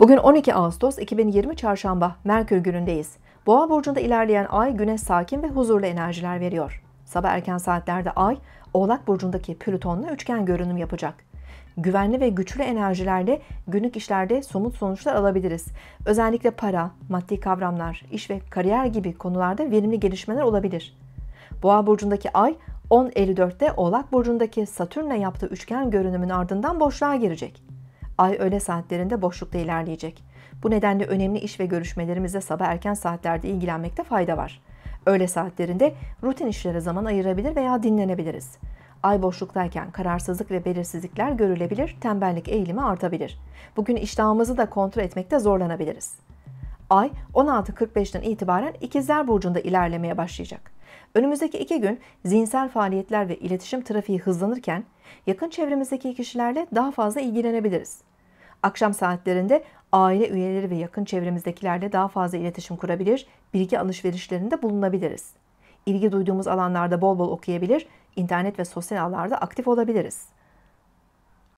Bugün 12 Ağustos 2020 Çarşamba Merkür günündeyiz. Boğa burcunda ilerleyen ay güne sakin ve huzurlu enerjiler veriyor. Sabah erken saatlerde ay Oğlak burcundaki Plüton'la üçgen görünüm yapacak. Güvenli ve güçlü enerjilerle günlük işlerde somut sonuçlar alabiliriz. Özellikle para, maddi kavramlar, iş ve kariyer gibi konularda verimli gelişmeler olabilir. Boğa burcundaki ay 10.54'te Oğlak burcundaki Satürn'le yaptığı üçgen görünümün ardından boşluğa girecek. Ay öğle saatlerinde boşlukta ilerleyecek. Bu nedenle önemli iş ve görüşmelerimizde sabah erken saatlerde ilgilenmekte fayda var. Öğle saatlerinde rutin işlere zaman ayırabilir veya dinlenebiliriz. Ay boşluktayken kararsızlık ve belirsizlikler görülebilir, tembellik eğilimi artabilir. Bugün iştahımızı da kontrol etmekte zorlanabiliriz. Ay 16.45'ten itibaren İkizler Burcu'nda ilerlemeye başlayacak. Önümüzdeki iki gün zihinsel faaliyetler ve iletişim trafiği hızlanırken yakın çevremizdeki kişilerle daha fazla ilgilenebiliriz. Akşam saatlerinde aile üyeleri ve yakın çevremizdekilerle daha fazla iletişim kurabilir, bilgi alışverişlerinde bulunabiliriz. İlgi duyduğumuz alanlarda bol bol okuyabilir, internet ve sosyal ağlarda aktif olabiliriz.